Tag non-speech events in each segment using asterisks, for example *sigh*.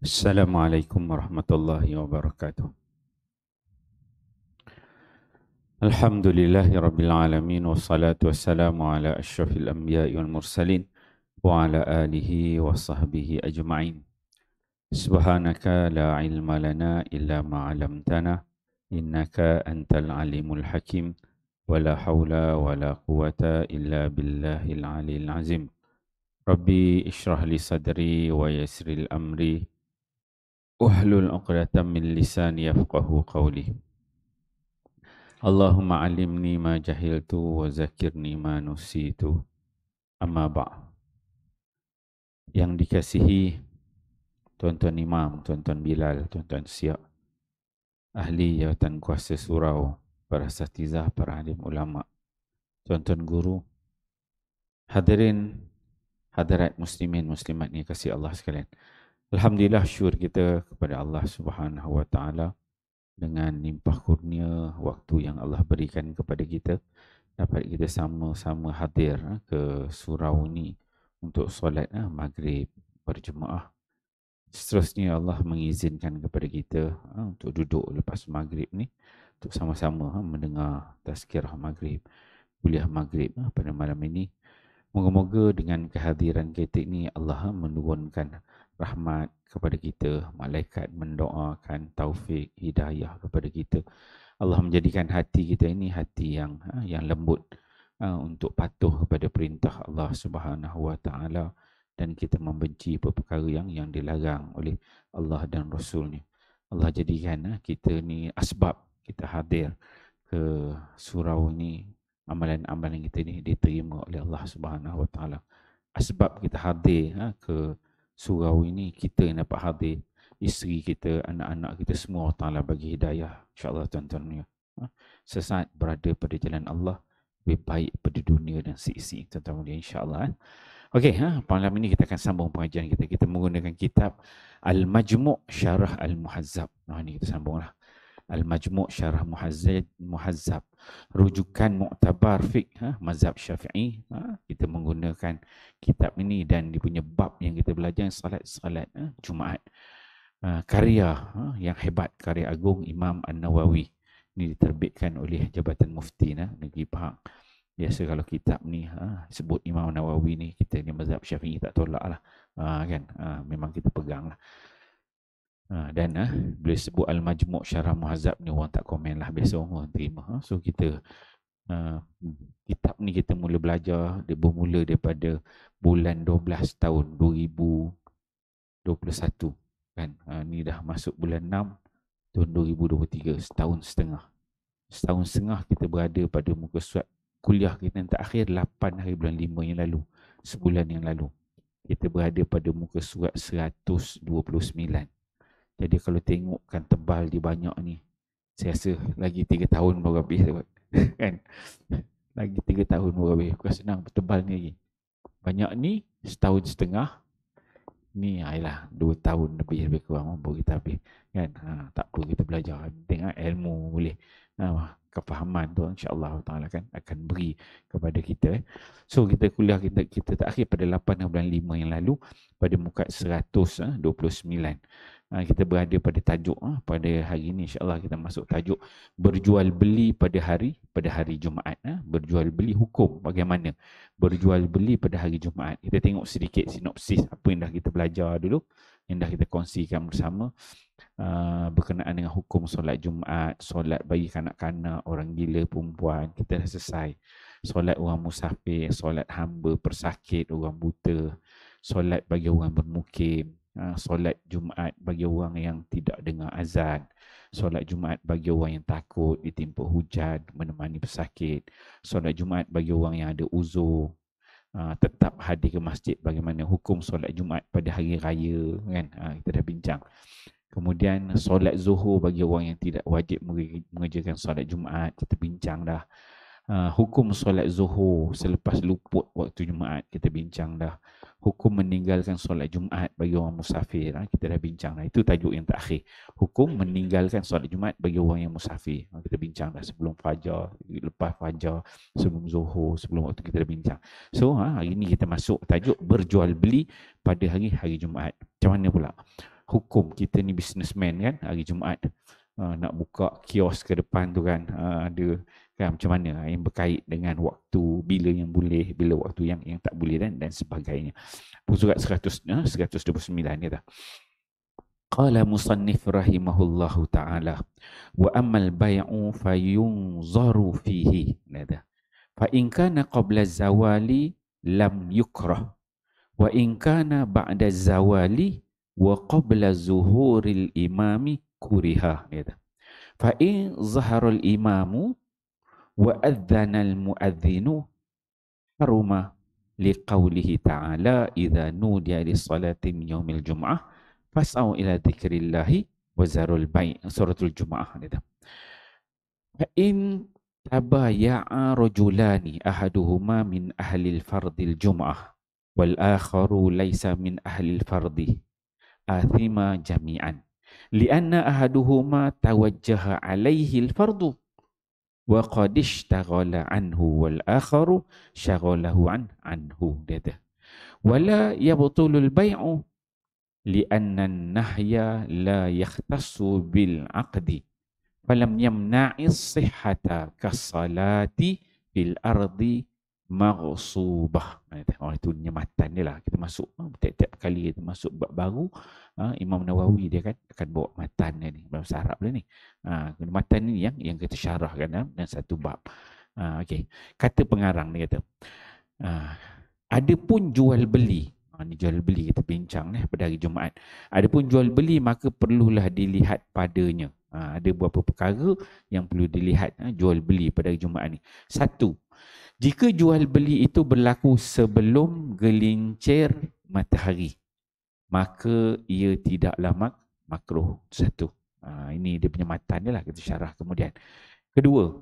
السلام عليكم ورحمة الله وبركاته الحمد لله رب العالمين والصلاة والسلام على أشرف الأنبياء والمرسلين وعلى آله وصحبه أجمعين سبحانك لا علم لنا إلا ما علمتنا إنك أنت العليم الحكيم ولا حول ولا قوة إلا بالله العلي العظيم ربي اشرح لي صدري ويسر الأمر uhlul uqdatan min lisani yafqahu qawli Allahumma alimni ma jahiltu wa zakirni ma nusitu amma ba' yang dikasihi tuan-tuan imam, tuan-tuan bilal, tuan-tuan siak ahli yawatan kuasa surau para satizah, para alim ulama tuan-tuan guru hadirin hadirat muslimin muslimat ni kasih Allah sekalian Alhamdulillah syur kita kepada Allah Subhanahu Wa Taala dengan limpah kurnia waktu yang Allah berikan kepada kita dapat kita sama-sama hadir eh, ke surau ni untuk solat eh, maghrib berjemaah. Seterusnya Allah mengizinkan kepada kita eh, untuk duduk lepas maghrib ni untuk sama-sama mendengar tazkirah maghrib, kuliah maghrib pada malam ini. Moga-moga dengan kehadiran kita ini Allah menurunkan rahmat kepada kita, malaikat mendoakan taufik hidayah kepada kita. Allah menjadikan hati kita ini hati yang ha, yang lembut ha, untuk patuh kepada perintah Allah Subhanahu Wa Taala dan kita membenci perkara yang yang dilarang oleh Allah dan Rasulnya. Allah jadikan ha, kita ni asbab kita hadir ke surau ini amalan-amalan kita ini diterima oleh Allah Subhanahu Wa Taala. Asbab kita hadir ke surau ini kita yang dapat hadir isteri kita anak-anak kita semua Allah Taala bagi hidayah insyaallah tuan-tuan ya sesat berada pada jalan Allah lebih baik pada dunia dan sisi tuan-tuan mulia insyaallah eh. okey ha malam ini kita akan sambung pengajian kita kita menggunakan kitab Al-Majmu' Syarah Al-Muhazzab nah ini kita sambunglah Al-Majmu' Syarah Muhazzab Rujukan Mu'tabar Fiqh ha? Mazhab Syafi'i ha? Kita menggunakan kitab ini dan dia punya bab yang kita belajar Salat-salat ha? Jumaat ha? Karya ha? yang hebat Karya Agung Imam An-Nawawi Ini diterbitkan oleh Jabatan Mufti ha? Negeri Pahang Biasa kalau kitab ni ha, sebut Imam An Nawawi ni kita ni mazhab Syafi'i tak tolak lah. Ha, kan? Ha, memang kita pegang lah. Ha, dan ha, eh, bila sebut Al-Majmuk Syarah Muhazzab ni orang tak komen lah biasa orang terima. Ha, so kita ha, kitab ni kita mula belajar dia bermula daripada bulan 12 tahun 2021 kan. Ha, ni dah masuk bulan 6 tahun 2023 setahun setengah. Setahun setengah kita berada pada muka surat kuliah kita yang tak akhir 8 hari bulan 5 yang lalu. Sebulan yang lalu. Kita berada pada muka surat 129. Jadi kalau tengok kan tebal dia banyak ni. Saya rasa lagi tiga tahun baru habis *laughs* kan. Lagi tiga tahun baru habis. Bukan senang tebal ni lagi. Banyak ni setahun setengah. Ni ayalah dua tahun lebih lebih kurang baru kita habis. Kan? Ha, tak perlu kita belajar. Tengok ilmu boleh. Ha, kefahaman tu insyaAllah Ta'ala kan akan beri kepada kita. Eh. So kita kuliah kita, kita tak akhir pada 8 bulan 5 yang lalu pada muka 129. Ha, kita berada pada tajuk ha, pada hari ini insyaallah kita masuk tajuk berjual beli pada hari pada hari Jumaat ha. berjual beli hukum bagaimana berjual beli pada hari Jumaat kita tengok sedikit sinopsis apa yang dah kita belajar dulu yang dah kita kongsikan bersama berkenaan dengan hukum solat Jumaat solat bagi kanak-kanak orang gila perempuan kita dah selesai solat orang musafir solat hamba persakit orang buta solat bagi orang bermukim Ha, solat Jumaat bagi orang yang tidak dengar azan solat Jumaat bagi orang yang takut ditimpa hujan menemani pesakit solat Jumaat bagi orang yang ada uzur ha, tetap hadir ke masjid bagaimana hukum solat Jumaat pada hari raya kan ha, kita dah bincang kemudian solat zuhur bagi orang yang tidak wajib mengerjakan solat Jumaat kita bincang dah Ah, hukum solat zuhur selepas luput waktu Jumaat kita bincang dah hukum meninggalkan solat Jumaat bagi orang musafir ha? kita dah bincang dah itu tajuk yang terakhir hukum meninggalkan solat Jumaat bagi orang yang musafir ha? kita bincang dah sebelum fajar lepas fajar sebelum zuhur sebelum waktu kita dah bincang so ha? hari ini kita masuk tajuk berjual beli pada hari hari Jumaat macam mana pula hukum kita ni businessman kan hari Jumaat ha, nak buka kios ke depan tu kan ha, ada kan macam mana ah, yang berkait dengan waktu bila yang boleh bila waktu yang yang tak boleh dan dan sebagainya surat 100 129 eh, ni dah qala musannif rahimahullahu taala wa amal bai'u fayunzaru fihi nada fa in kana qabla zawali lam yukrah wa in kana ba'da zawali wa qabla zuhuril imami kuriha nada fa in zaharul imamu وأذن المؤذن حرم لقوله تعالى إذا نودي للصلاة من يوم الجمعة فاسعوا إلى ذكر الله وزاروا البيع سورة الجمعة فإن تبايع رجلان أحدهما من أهل الفرض الجمعة والآخر ليس من أهل الفرض آثما جميعا لأن أحدهما توجه عليه الفرض وقد اشتغل عنه والآخر شغله عن عنه dia ولا يبطل البيع لأن النهي لا يختص بالعقد فلم يمنع الصحة كالصلاة في الأرض maghsubah. Oh, itu nyematan dia lah. Kita masuk ha, tiap-tiap kali kita masuk bab baru, ha, Imam Nawawi dia kan akan bawa matan dia ni. bawa Arab dia ni. Ha, matan ni yang yang kita syarahkan dalam, dalam satu bab. Ha, okay. Kata pengarang ni kata, ha, ada pun jual beli. Ha, ini jual beli kita bincang eh, pada hari Jumaat. Ada pun jual beli maka perlulah dilihat padanya. Ha, ada beberapa perkara yang perlu dilihat ha, jual beli pada hari Jumaat ni. Satu, jika jual beli itu berlaku sebelum gelincir matahari maka ia tidaklah mak makruh satu ha, ini dia punya matan dia lah kita syarah kemudian kedua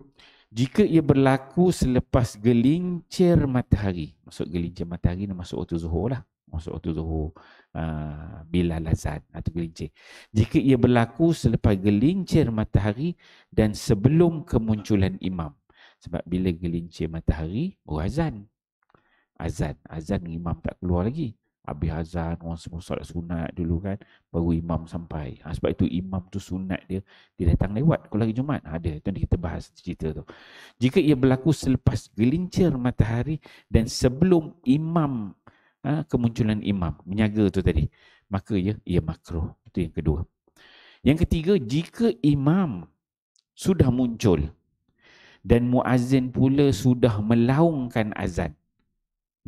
jika ia berlaku selepas gelincir matahari maksud gelincir matahari ni masuk waktu zuhur lah masuk waktu zuhur ha, bila lazat atau gelincir jika ia berlaku selepas gelincir matahari dan sebelum kemunculan imam sebab bila gelincir matahari, baru azan. Azan. Azan imam tak keluar lagi. Habis azan, orang semua solat sunat dulu kan. Baru imam sampai. Ha, sebab itu imam tu sunat dia, dia datang lewat. Kalau lagi Jumat, ada. Ha, itu kita bahas cerita tu. Jika ia berlaku selepas gelincir matahari dan sebelum imam, ha, kemunculan imam, menyaga tu tadi. Maka ya, ia makro Itu yang kedua. Yang ketiga, jika imam sudah muncul, dan muazin pula sudah melaungkan azan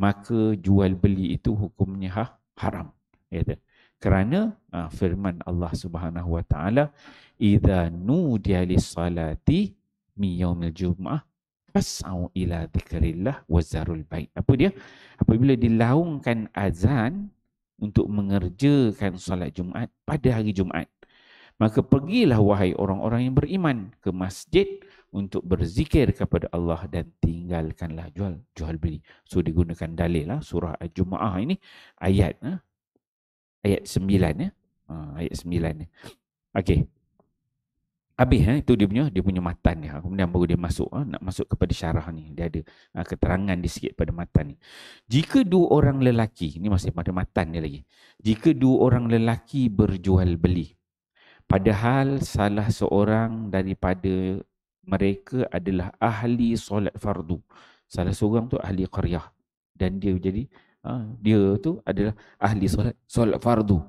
maka jual beli itu hukumnya ha, haram ya kerana uh, firman Allah Subhanahu wa taala idza nudiya lis salati miyaumil jumaah fas'au ila dzikrillah wazarul bait apa dia apabila dilaungkan azan untuk mengerjakan solat Jumaat pada hari Jumaat maka pergilah wahai orang-orang yang beriman ke masjid untuk berzikir kepada Allah dan tinggalkanlah jual jual beli. So digunakan dalil lah surah Jumaah ini ayat ah, ayat 9 ya. Ha, ayat 9 ni. Okey. Habis eh, itu dia punya dia punya matan ni. Kemudian baru dia masuk ah, nak masuk kepada syarah ni. Dia ada ah, keterangan di sikit pada matan ni. Jika dua orang lelaki, ini masih pada matan dia lagi. Jika dua orang lelaki berjual beli. Padahal salah seorang daripada mereka adalah ahli solat fardu. Salah seorang tu ahli qaryah dan dia jadi ha, dia tu adalah ahli solat solat fardu.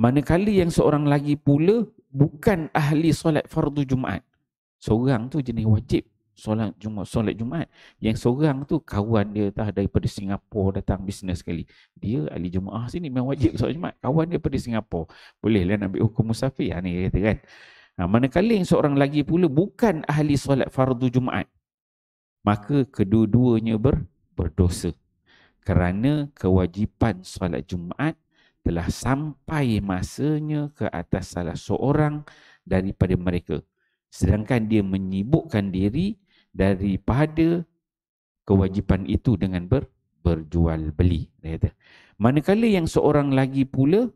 Manakala yang seorang lagi pula bukan ahli solat fardu Jumaat. Seorang tu jenis wajib solat Jumaat, solat Jumaat. Yang seorang tu kawan dia tah daripada Singapura datang bisnes sekali. Dia ahli Jumaat sini memang wajib solat Jumaat. Kawan dia daripada Singapura. Bolehlah nak ambil hukum musafir ha, ni kata kan? Ha, kali yang seorang lagi pula bukan ahli solat fardu Jumaat. Maka kedua-duanya ber, berdosa. Kerana kewajipan solat Jumaat telah sampai masanya ke atas salah seorang daripada mereka. Sedangkan dia menyibukkan diri daripada kewajipan itu dengan ber, berjual beli. Dia kata. Manakala yang seorang lagi pula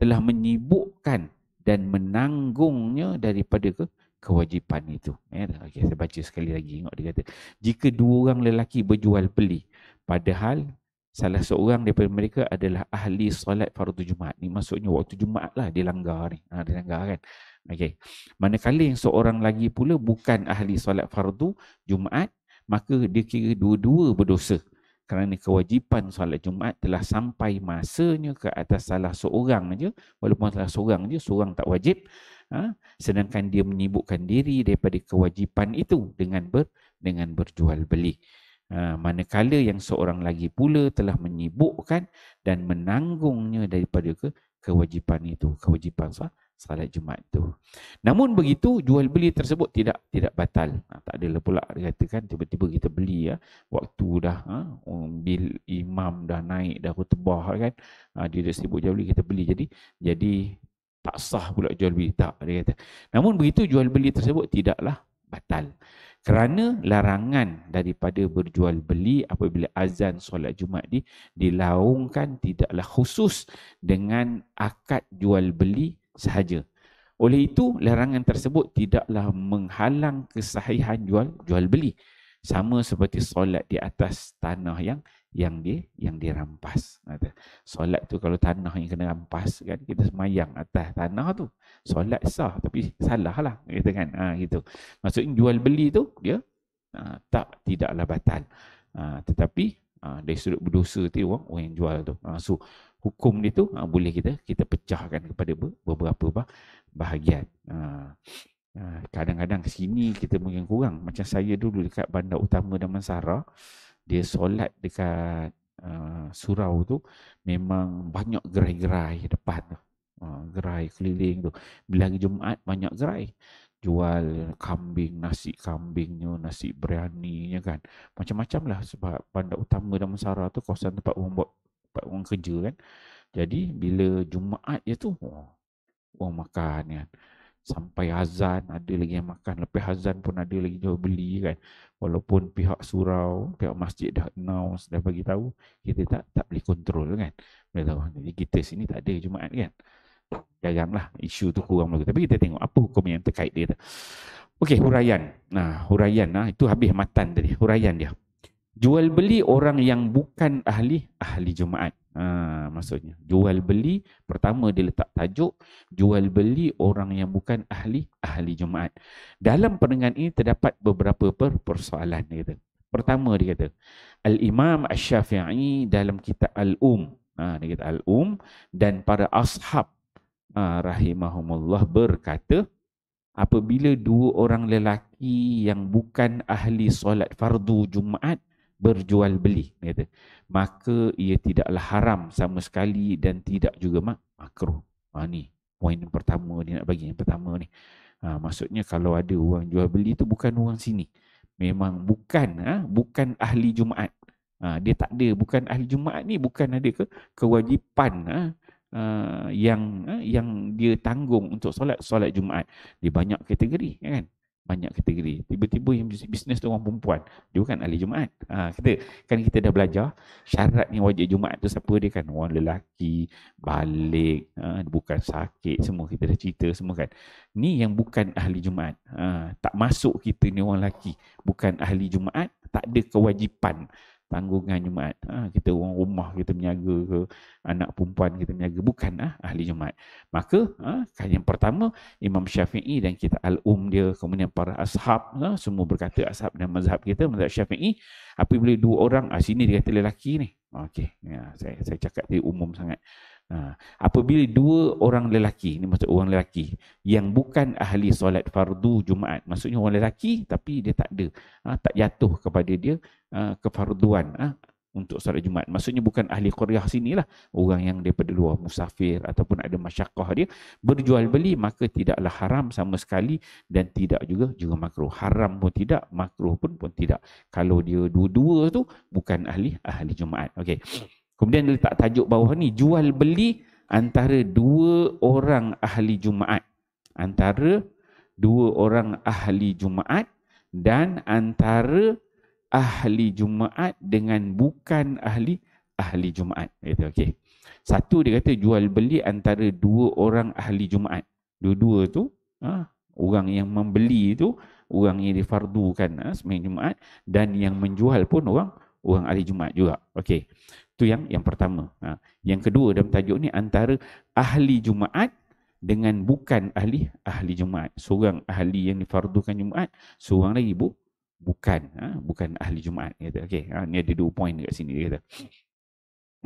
telah menyibukkan dan menanggungnya daripada ke, kewajipan itu. Eh, okay, saya baca sekali lagi. Ingat dia kata, jika dua orang lelaki berjual beli, padahal salah seorang daripada mereka adalah ahli solat fardu Jumaat. Ni maksudnya waktu Jumaat lah dia langgar ni. Ha, dia langgar kan. Okay. Manakala yang seorang lagi pula bukan ahli solat fardu Jumaat, maka dia kira dua-dua berdosa kerana kewajipan solat Jumaat telah sampai masanya ke atas salah seorang aja walaupun salah seorang aja seorang tak wajib ha? sedangkan dia menyibukkan diri daripada kewajipan itu dengan ber dengan berjual beli ha? manakala yang seorang lagi pula telah menyibukkan dan menanggungnya daripada ke kewajipan itu kewajipan solat salat Jumaat tu. Namun begitu jual beli tersebut tidak tidak batal. Ha, tak adalah pula dikatakan tiba-tiba kita beli ya waktu dah ha, um, bil imam dah naik dah khutbah kan ha, dia sibuk jual beli kita beli jadi jadi tak sah pula jual beli tak dia kata. Namun begitu jual beli tersebut tidaklah batal. Kerana larangan daripada berjual beli apabila azan solat Jumaat di dilaungkan tidaklah khusus dengan akad jual beli sahaja. Oleh itu, larangan tersebut tidaklah menghalang kesahihan jual jual beli. Sama seperti solat di atas tanah yang yang dia yang dirampas. Kata. Solat tu kalau tanah yang kena rampas kan kita semayang atas tanah tu. Solat sah tapi salah lah kita kan. Ha, gitu. Maksudnya jual beli tu dia ha, tak tidaklah batal. Ha, tetapi ha, dari sudut berdosa tu orang, orang yang jual tu. Ha, so hukum dia tu ha, boleh kita kita pecahkan kepada beberapa bahagian. Ha, ha kadang-kadang ke sini kita mungkin kurang. Macam saya dulu dekat bandar utama Damansara, dia solat dekat uh, surau tu memang banyak gerai-gerai depan tu. Uh, gerai keliling tu. Bila hari Jumaat banyak gerai. Jual kambing, nasi kambingnya, nasi beraninya kan. Macam-macam lah sebab bandar utama Damansara tu kawasan tempat membuat dapat orang kerja kan. Jadi hmm. bila Jumaat je tu, wah, orang makan kan. Sampai azan ada lagi yang makan. Lepas azan pun ada lagi yang beli kan. Walaupun pihak surau, pihak masjid dah announce, dah bagi tahu, kita tak tak boleh kontrol kan. Jadi kita sini tak ada Jumaat kan. lah isu tu kurang lagi. Tapi kita tengok apa hukum yang terkait dia tu. Okey, huraian. Nah, huraian. Nah, itu habis matan tadi. Huraian dia jual beli orang yang bukan ahli ahli jemaat ha, maksudnya jual beli pertama dia letak tajuk jual beli orang yang bukan ahli ahli jemaat dalam perenggan ini terdapat beberapa persoalan dia kata pertama dia kata al imam asy-syafi'i dalam kitab al um ha, dia kata al um dan para ashab ha, rahimahumullah berkata apabila dua orang lelaki yang bukan ahli solat fardu jumaat berjual beli kata maka ia tidaklah haram sama sekali dan tidak juga mak makruh ha ni poin yang pertama dia nak bagi yang pertama ni ha, maksudnya kalau ada orang jual beli tu bukan orang sini memang bukan ha, bukan ahli jumaat ha, dia tak ada bukan ahli jumaat ni bukan ada ke kewajipan ha, ha, yang ha, yang dia tanggung untuk solat solat jumaat Di banyak kategori ya kan banyak kategori. Tiba-tiba yang bisnes tu orang perempuan. Dia bukan ahli Jumaat. Ha, kita, kan kita dah belajar syarat ni wajib Jumaat tu siapa dia kan? Orang lelaki, balik, ha, bukan sakit. Semua kita dah cerita semua kan. Ni yang bukan ahli Jumaat. Ha, tak masuk kita ni orang lelaki. Bukan ahli Jumaat. Tak ada kewajipan tanggungan Jumaat. Ha, kita orang rumah kita menjaga ke anak perempuan kita menjaga. Bukan ah, ha, ahli Jumaat. Maka ha, kan yang pertama Imam Syafi'i dan kita Al-Um dia kemudian para ashab ha, semua berkata ashab dan mazhab kita mazhab Syafi'i apabila dua orang ha, sini dia kata lelaki ni. Okey, ya, saya, saya cakap tadi umum sangat. Ha, apabila dua orang lelaki, ini maksud orang lelaki yang bukan ahli solat fardu Jumaat, maksudnya orang lelaki tapi dia tak ada, ha, tak jatuh kepada dia ha, kefarduan ha, untuk solat Jumaat. Maksudnya bukan ahli Korea sini lah. Orang yang daripada luar musafir ataupun ada masyakah dia. Berjual beli maka tidaklah haram sama sekali dan tidak juga juga makruh. Haram pun tidak, makruh pun pun tidak. Kalau dia dua-dua tu bukan ahli ahli Jumaat. Okey. Kemudian dia letak tajuk bawah ni, jual beli antara dua orang ahli Jumaat. Antara dua orang ahli Jumaat dan antara ahli Jumaat dengan bukan ahli ahli Jumaat. Kata, okay. Satu dia kata jual beli antara dua orang ahli Jumaat. Dua-dua tu, ah, orang yang membeli tu, orang yang difardukan ah, ha, semain Jumaat dan yang menjual pun orang orang ahli Jumaat juga. Okey. Itu yang yang pertama. Ha. Yang kedua dalam tajuk ni antara ahli Jumaat dengan bukan ahli ahli Jumaat. Seorang ahli yang difardukan Jumaat, seorang lagi bu, bukan. Ha. Bukan ahli Jumaat. Kata. Okay. Ha. Ni ada dua poin dekat sini. Dia kata.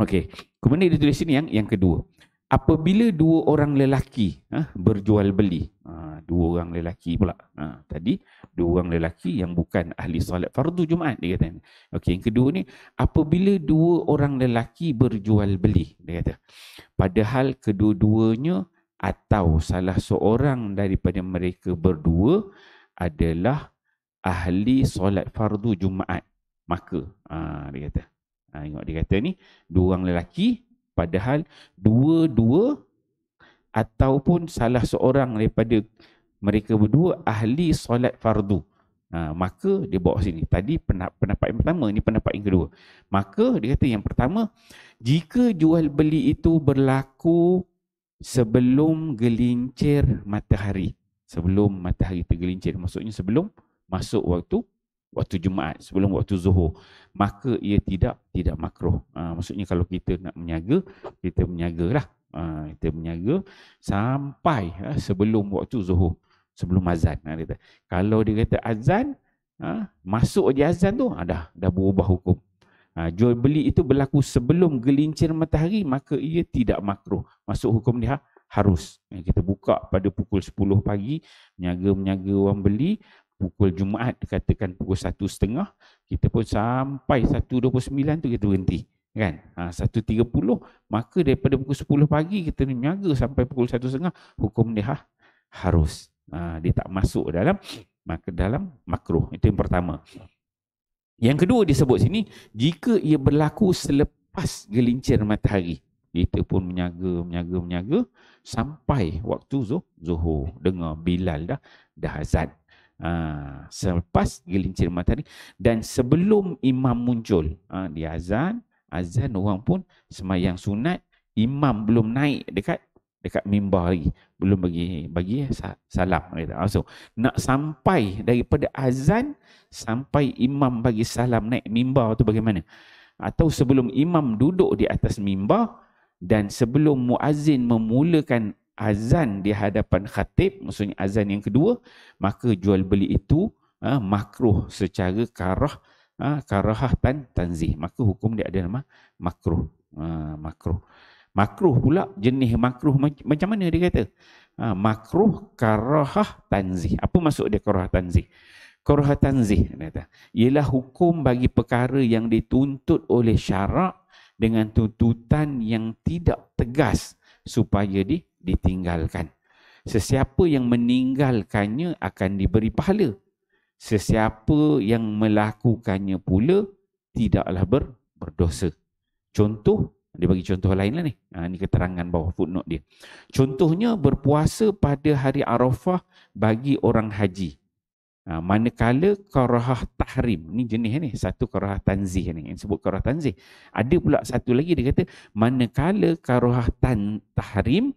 Okay. Kemudian dia tulis sini yang, yang kedua apabila dua orang lelaki ha, berjual beli ha, dua orang lelaki pula ha, tadi dua orang lelaki yang bukan ahli solat fardu Jumaat dia kata okey yang kedua ni apabila dua orang lelaki berjual beli dia kata padahal kedua-duanya atau salah seorang daripada mereka berdua adalah ahli solat fardu Jumaat maka ha, dia kata ha, tengok dia kata ni dua orang lelaki Padahal dua-dua ataupun salah seorang daripada mereka berdua ahli solat fardu. Ha, maka dia bawa sini. Tadi pendapat yang pertama, ini pendapat yang kedua. Maka dia kata yang pertama, jika jual beli itu berlaku sebelum gelincir matahari. Sebelum matahari tergelincir. Maksudnya sebelum masuk waktu waktu Jumaat sebelum waktu Zuhur maka ia tidak tidak makruh ha, maksudnya kalau kita nak menyaga kita menyagalah ha, ah, kita menyaga sampai ha, sebelum waktu Zuhur sebelum azan ha, dia kalau dia kata azan ha, masuk je azan tu ada ha, dah berubah hukum ha, jual beli itu berlaku sebelum gelincir matahari maka ia tidak makruh masuk hukum dia ha, harus. Kita buka pada pukul 10 pagi, menyaga-menyaga orang beli, pukul Jumaat dikatakan pukul 1.30 kita pun sampai 1.29 tu kita berhenti kan ha, 1.30 maka daripada pukul 10 pagi kita ni meniaga sampai pukul 1.30 hukum dia ha, harus ha, dia tak masuk dalam maka dalam makruh itu yang pertama yang kedua disebut sini jika ia berlaku selepas gelincir matahari kita pun meniaga meniaga meniaga sampai waktu zuh, zuhur dengar bilal dah dah azan Ha, selepas gelincir matahari dan sebelum imam muncul ha, dia azan, azan orang pun semayang sunat, imam belum naik dekat dekat mimbar lagi, belum bagi bagi salam kata. So, nak sampai daripada azan sampai imam bagi salam naik mimbar tu bagaimana? Atau sebelum imam duduk di atas mimbar dan sebelum muazin memulakan azan di hadapan khatib, maksudnya azan yang kedua, maka jual beli itu uh, makruh secara karah uh, karahah tan tanzih. Maka hukum dia ada nama makruh. Uh, makruh. Makruh pula jenis makruh macam mana dia kata? Ha, makruh karahah tanzih. Apa maksud dia karahah tanzih? Karahah tanzih dia kata. Ialah hukum bagi perkara yang dituntut oleh syarak dengan tuntutan yang tidak tegas supaya di ditinggalkan. Sesiapa yang meninggalkannya akan diberi pahala. Sesiapa yang melakukannya pula tidaklah ber, berdosa. Contoh, dia bagi contoh lain lah ni. Ha, ini keterangan bawah footnote dia. Contohnya berpuasa pada hari Arafah bagi orang haji. Ha, manakala karahah tahrim. Ini jenis ni. Satu karahah tanzih ni. Yang sebut karahah tanzih. Ada pula satu lagi dia kata manakala karahah tan, tahrim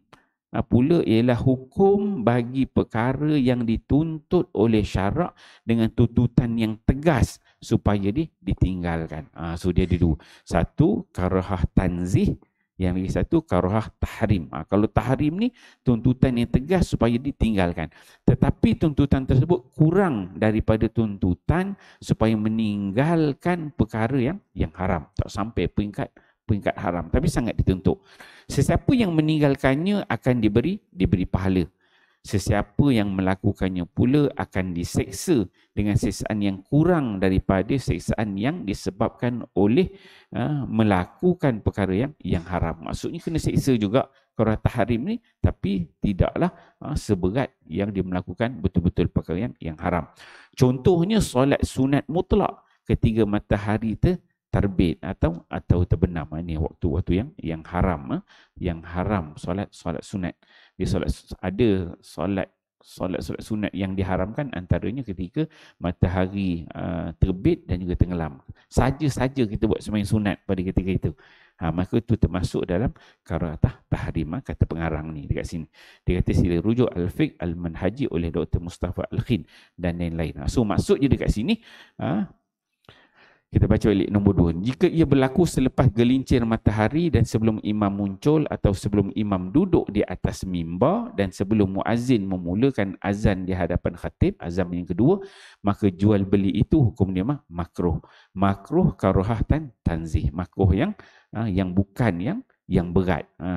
Ah, pula ialah hukum bagi perkara yang dituntut oleh syarak dengan tuntutan yang tegas supaya dia ditinggalkan. Ha, so dia ada dua. Satu, karahah tanzih. Yang lagi satu, karahah tahrim. Ha, kalau tahrim ni, tuntutan yang tegas supaya ditinggalkan. Tetapi tuntutan tersebut kurang daripada tuntutan supaya meninggalkan perkara yang yang haram. Tak sampai peringkat peringkat haram tapi sangat ditentuk sesiapa yang meninggalkannya akan diberi diberi pahala sesiapa yang melakukannya pula akan diseksa dengan seksaan yang kurang daripada seksaan yang disebabkan oleh uh, melakukan perkara yang yang haram maksudnya kena seksa juga kalau tahrim ni tapi tidaklah uh, seberat yang dia melakukan betul-betul perkara yang yang haram contohnya solat sunat mutlak ketiga matahari ter, terbit atau atau terbenam ini waktu-waktu yang yang haram eh. yang haram solat solat sunat di solat ada solat solat solat sunat yang diharamkan antaranya ketika matahari uh, terbit dan juga tenggelam saja-saja kita buat sembahyang sunat pada ketika itu ha, maka itu termasuk dalam karatah tahrimah kata pengarang ni dekat sini dia kata sila rujuk al-fiq al-manhaji oleh doktor Mustafa Al-Khin dan lain-lain ha, so maksud je dekat sini ha, kita baca balik nombor dua. Jika ia berlaku selepas gelincir matahari dan sebelum imam muncul atau sebelum imam duduk di atas mimbar dan sebelum muazin memulakan azan di hadapan khatib, azan yang kedua, maka jual beli itu hukum dia mah, makruh. Makruh karuhah tan tanzih. Makruh yang ha, yang bukan yang yang berat. Ha,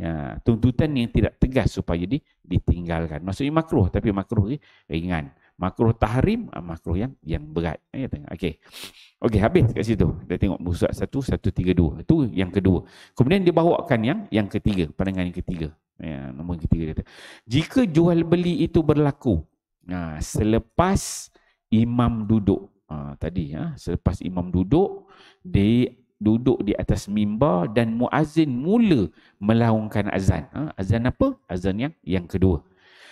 ya, tuntutan yang tidak tegas supaya di, ditinggalkan. Maksudnya makruh tapi makruh ringan. Eh, makruh tahrim ah, makruh yang yang berat ah, ya tengok okey okey habis kat situ dia tengok musa 1 132 tu yang kedua kemudian dia bawakan yang yang ketiga pandangan yang ketiga ah, ya nombor ketiga kata jika jual beli itu berlaku nah selepas imam duduk ha, tadi ya selepas imam duduk di duduk di atas mimbar dan muazin mula melaungkan azan ha, azan apa azan yang yang kedua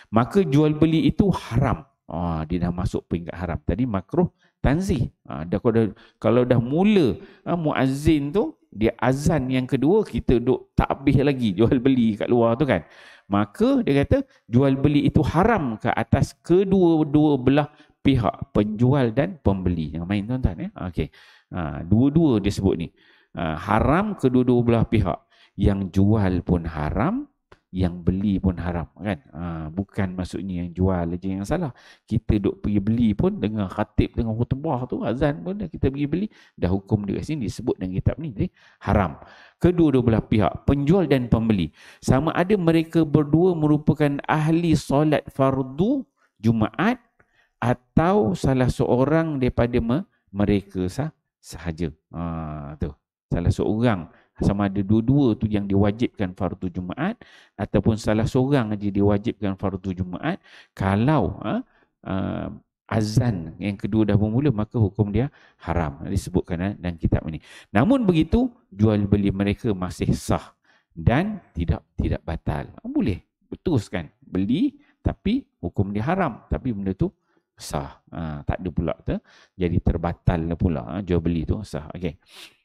maka jual beli itu haram Ah, dia dah masuk peringkat haram. Tadi makruh tanzih. Ah, dah, kalau, dah, kalau dah mula ah, muazzin tu, dia azan yang kedua, kita duduk tak habis lagi jual beli kat luar tu kan. Maka dia kata jual beli itu haram ke atas kedua-dua belah pihak penjual dan pembeli. Yang main tuan-tuan ya. Okey. Ha, dua-dua dia sebut ni. Ha, haram kedua-dua belah pihak. Yang jual pun haram, yang beli pun haram kan ha, bukan maksudnya yang jual aja yang salah kita duk pergi beli pun dengan khatib dengan khutbah tu azan pun dah kita pergi beli dah hukum dia kat sini disebut dalam kitab ni jadi haram kedua-dua belah pihak penjual dan pembeli sama ada mereka berdua merupakan ahli solat fardu Jumaat atau salah seorang daripada mereka sah- sahaja ha, tu salah seorang sama ada dua-dua tu yang diwajibkan fardu Jumaat ataupun salah seorang aja diwajibkan fardu Jumaat kalau ha, ha, azan yang kedua dah bermula maka hukum dia haram disebutkan ha, dalam kitab ini namun begitu jual beli mereka masih sah dan tidak tidak batal ha, boleh betuskan beli tapi hukum dia haram tapi benda tu sah ha, tak ada pula tu jadi terbatal pula ha, jual beli tu sah okey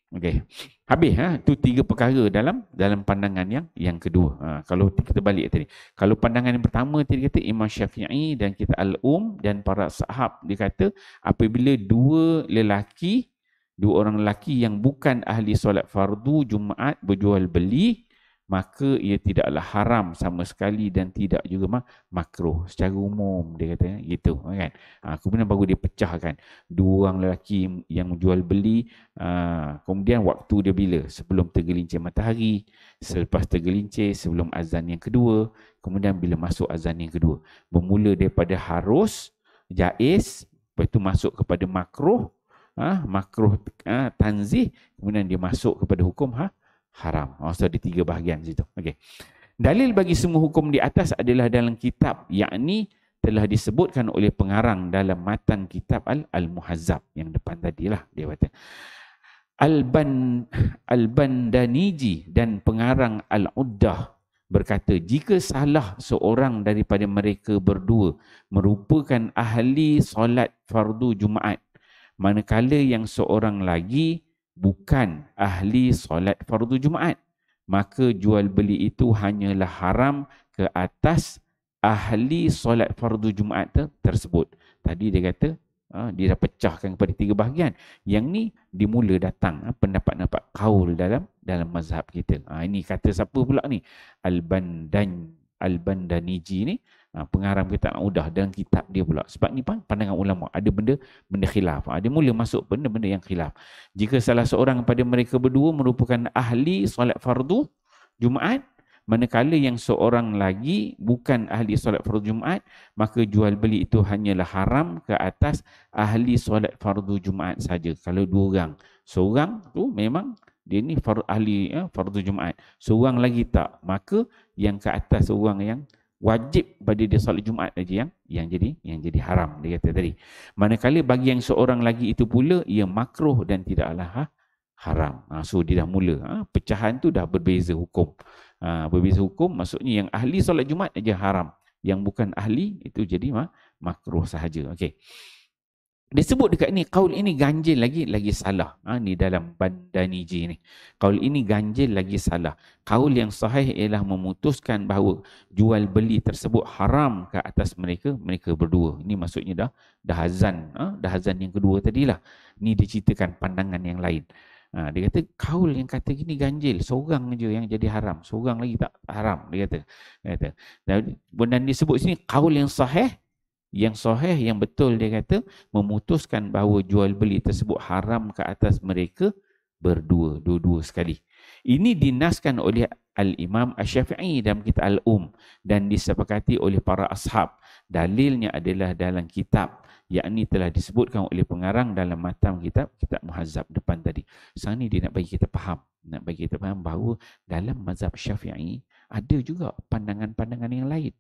Okey. Habis ha tu tiga perkara dalam dalam pandangan yang yang kedua. Ha, kalau kita balik tadi. Kalau pandangan yang pertama tadi kata Imam Syafi'i dan kita al-um dan para sahab dia kata apabila dua lelaki dua orang lelaki yang bukan ahli solat fardu Jumaat berjual beli maka ia tidaklah haram sama sekali dan tidak juga mak makruh secara umum dia kata gitu kan ha, kemudian baru dia pecahkan dua orang lelaki yang jual beli ha, kemudian waktu dia bila sebelum tergelincir matahari selepas tergelincir sebelum azan yang kedua kemudian bila masuk azan yang kedua bermula daripada harus jaiz lepas itu masuk kepada makruh ha, makruh ha, tanzih kemudian dia masuk kepada hukum ha, haram. Oh, so, di tiga bahagian situ. Okay. Dalil bagi semua hukum di atas adalah dalam kitab, yakni telah disebutkan oleh pengarang dalam matan kitab Al al yang depan tadi lah dia kata. Al-Ban Al-Bandaniji dan pengarang Al-Uddah berkata jika salah seorang daripada mereka berdua merupakan ahli solat fardu Jumaat manakala yang seorang lagi bukan ahli solat fardu Jumaat. Maka jual beli itu hanyalah haram ke atas ahli solat fardu Jumaat tersebut. Tadi dia kata ha, dia dah pecahkan kepada tiga bahagian. Yang ni dimula datang pendapat-pendapat ha, kaul dalam dalam mazhab kita. Ha, ini kata siapa pula ni? Al-Bandan Al-Bandaniji ni Ah, pengarang kitab ah, udah dan kitab dia pula. Sebab ni pandangan ulama ada benda benda khilaf. Ada ah, mula masuk benda-benda yang khilaf. Jika salah seorang pada mereka berdua merupakan ahli solat fardu Jumaat Manakala yang seorang lagi bukan ahli solat fardu Jumaat, maka jual beli itu hanyalah haram ke atas ahli solat fardu Jumaat saja. Kalau dua orang, seorang tu memang dia ni ahli ya, fardu Jumaat. Seorang lagi tak, maka yang ke atas seorang yang wajib bagi dia solat Jumaat saja yang yang jadi yang jadi haram dia kata tadi. Manakala bagi yang seorang lagi itu pula ia makruh dan tidaklah ha, haram. Ha, so dia dah mula ha, pecahan tu dah berbeza hukum. Ha, berbeza hukum maksudnya yang ahli solat Jumaat aja haram. Yang bukan ahli itu jadi ha, makruh sahaja. Okey. Disebut dekat ni, kaul ini ganjil lagi, lagi salah. Ha, ni dalam bandaniji ni. Kaul ini ganjil lagi salah. Kaul yang sahih ialah memutuskan bahawa jual beli tersebut haram ke atas mereka, mereka berdua. Ini maksudnya dah dah azan. Ha, dah azan yang kedua tadilah. Ni diceritakan pandangan yang lain. Ha, dia kata, kaul yang kata gini ganjil. Seorang je yang jadi haram. Seorang lagi tak haram, dia kata. Dia kata. Dan, dan disebut sini, kaul yang sahih yang sahih yang betul dia kata memutuskan bahawa jual beli tersebut haram ke atas mereka berdua dua-dua sekali ini dinaskan oleh al-imam asy-syafi'i dalam kitab al-um dan disepakati oleh para ashab dalilnya adalah dalam kitab yakni telah disebutkan oleh pengarang dalam matam kitab kitab muhazzab depan tadi sekarang ni dia nak bagi kita faham nak bagi kita faham bahawa dalam mazhab syafi'i ada juga pandangan-pandangan yang lain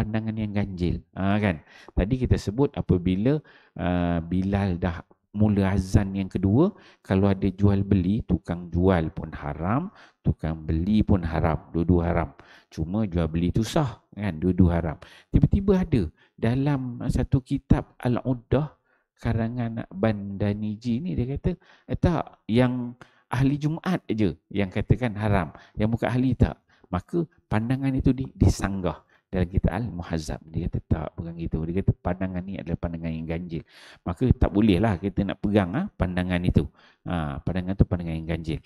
pandangan yang ganjil uh, kan tadi kita sebut apabila uh, Bilal dah mula azan yang kedua kalau ada jual beli tukang jual pun haram tukang beli pun haram dua-dua haram cuma jual beli tu sah kan dua-dua haram tiba-tiba ada dalam satu kitab al-uddah karangan Bandaniji ni dia kata eh, tak yang ahli Jumaat je yang katakan haram yang bukan ahli tak maka pandangan itu disanggah dalam kita Al-Muhazzab dia kata tak bukan gitu dia kata pandangan ni adalah pandangan yang ganjil maka tak boleh lah kita nak pegang ah ha, pandangan itu ha, pandangan tu pandangan yang ganjil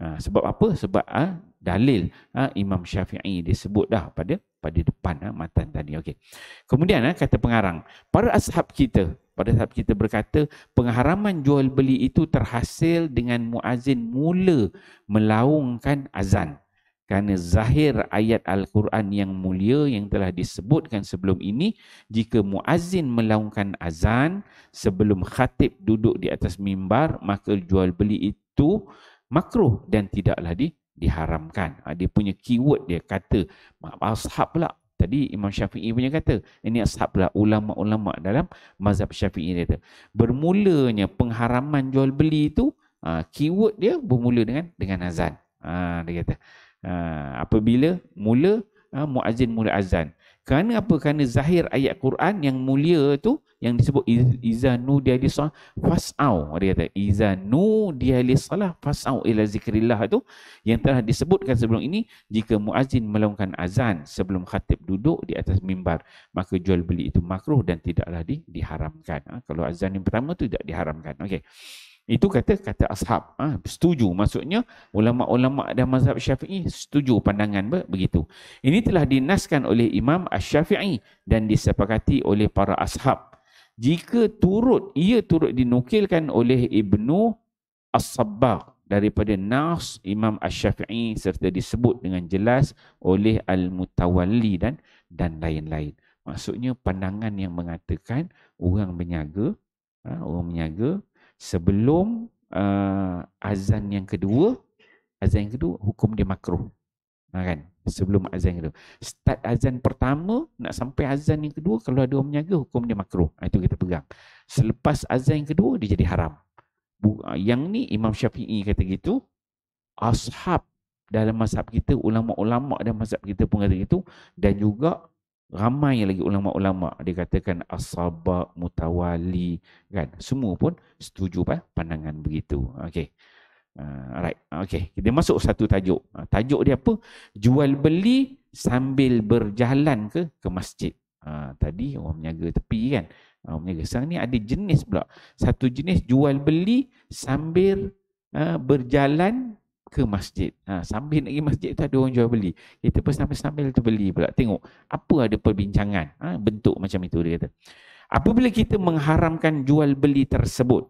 ha, sebab apa sebab ah ha, dalil ha, Imam Syafi'i dia sebut dah pada pada depan ah ha, matan tadi okey kemudian ah ha, kata pengarang para ashab kita pada saat kita berkata pengharaman jual beli itu terhasil dengan muazin mula melaungkan azan kerana zahir ayat Al-Quran yang mulia yang telah disebutkan sebelum ini, jika muazin melaungkan azan sebelum khatib duduk di atas mimbar, maka jual beli itu makruh dan tidaklah di, diharamkan. Ha, dia punya keyword dia kata, maaf, ashab pula. Tadi Imam Syafi'i punya kata, ini ashab pula, ulama-ulama dalam mazhab Syafi'i dia kata. Bermulanya pengharaman jual beli itu, ha, keyword dia bermula dengan dengan azan. Ha, dia kata, Ha, apabila mula uh, ha, muazin mula azan. Kerana apa? Kerana zahir ayat Quran yang mulia tu yang disebut iza nu dia di salah fasau dia kata iza nu dia di salah fasau ila zikrillah tu yang telah disebutkan sebelum ini jika muazin melakukan azan sebelum khatib duduk di atas mimbar maka jual beli itu makruh dan tidaklah di, diharamkan ha, kalau azan yang pertama tu tidak diharamkan okey itu kata kata ashab. Ah ha, setuju maksudnya ulama-ulama ada mazhab Syafi'i setuju pandangan begitu. Ini telah dinaskan oleh Imam Asy-Syafi'i dan disepakati oleh para ashab. Jika turut ia turut dinukilkan oleh Ibnu As-Sabbah daripada Nas Imam Asy-Syafi'i serta disebut dengan jelas oleh Al-Mutawalli dan dan lain-lain. Maksudnya pandangan yang mengatakan orang berniaga ha, orang berniaga sebelum uh, azan yang kedua azan yang kedua hukum dia makruh ha, kan sebelum azan yang kedua start azan pertama nak sampai azan yang kedua kalau ada orang menjaga hukum dia makruh ha, itu kita pegang selepas azan yang kedua dia jadi haram ah, yang ni Imam Syafi'i kata gitu ashab dalam mazhab kita ulama-ulama dalam mazhab kita pun kata gitu dan juga ramai lagi ulama-ulama dikatakan katakan asaba mutawali kan semua pun setuju pak pandangan begitu okey uh, ah, alright okey kita masuk satu tajuk uh, tajuk dia apa jual beli sambil berjalan ke ke masjid uh, tadi orang menjaga tepi kan orang menjaga sekarang ni ada jenis pula satu jenis jual beli sambil uh, berjalan ke masjid. Ha, sambil nak pergi masjid tu ada orang jual beli. Kita pun sambil-sambil tu beli pula. Tengok apa ada perbincangan. Ha, bentuk macam itu dia kata. Apabila kita mengharamkan jual beli tersebut,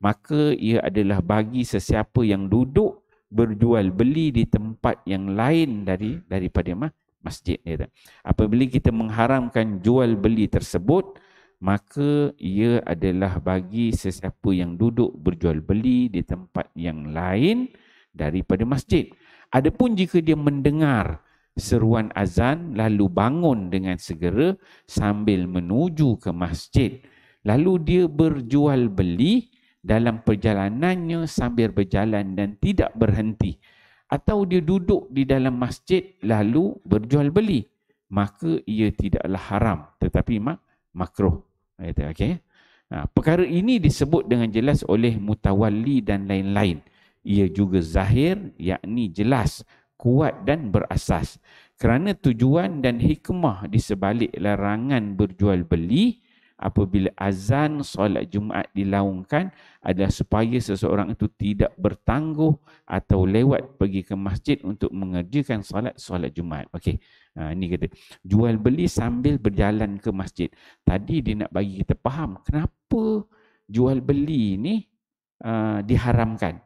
maka ia adalah bagi sesiapa yang duduk berjual beli di tempat yang lain dari daripada mah, masjid. Dia kata. Apabila kita mengharamkan jual beli tersebut, maka ia adalah bagi sesiapa yang duduk berjual beli di tempat yang lain daripada daripada masjid. Adapun jika dia mendengar seruan azan lalu bangun dengan segera sambil menuju ke masjid. Lalu dia berjual beli dalam perjalanannya sambil berjalan dan tidak berhenti. Atau dia duduk di dalam masjid lalu berjual beli. Maka ia tidaklah haram tetapi mak makruh. Okay. Ha, perkara ini disebut dengan jelas oleh mutawalli dan lain-lain ia juga zahir yakni jelas kuat dan berasas kerana tujuan dan hikmah di sebalik larangan berjual beli apabila azan solat Jumaat dilaungkan adalah supaya seseorang itu tidak bertangguh atau lewat pergi ke masjid untuk mengerjakan solat solat Jumaat. Okey. Ha, ini kata jual beli sambil berjalan ke masjid. Tadi dia nak bagi kita faham kenapa jual beli ni uh, diharamkan.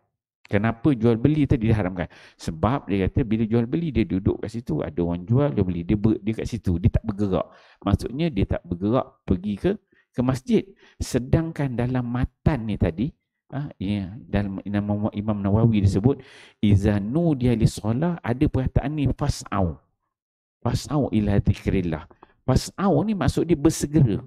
Kenapa jual beli tadi diharamkan? Sebab dia kata bila jual beli dia duduk kat situ, ada orang jual, dia beli, dia ber, dia kat situ, dia tak bergerak. Maksudnya dia tak bergerak pergi ke ke masjid. Sedangkan dalam matan ni tadi, ah ha, ya, dalam nama Imam Nawawi disebut izanu dia li solah ada perkataan ni fas'au. Fas'au ila zikrillah. Fas'au ni maksud dia bersegera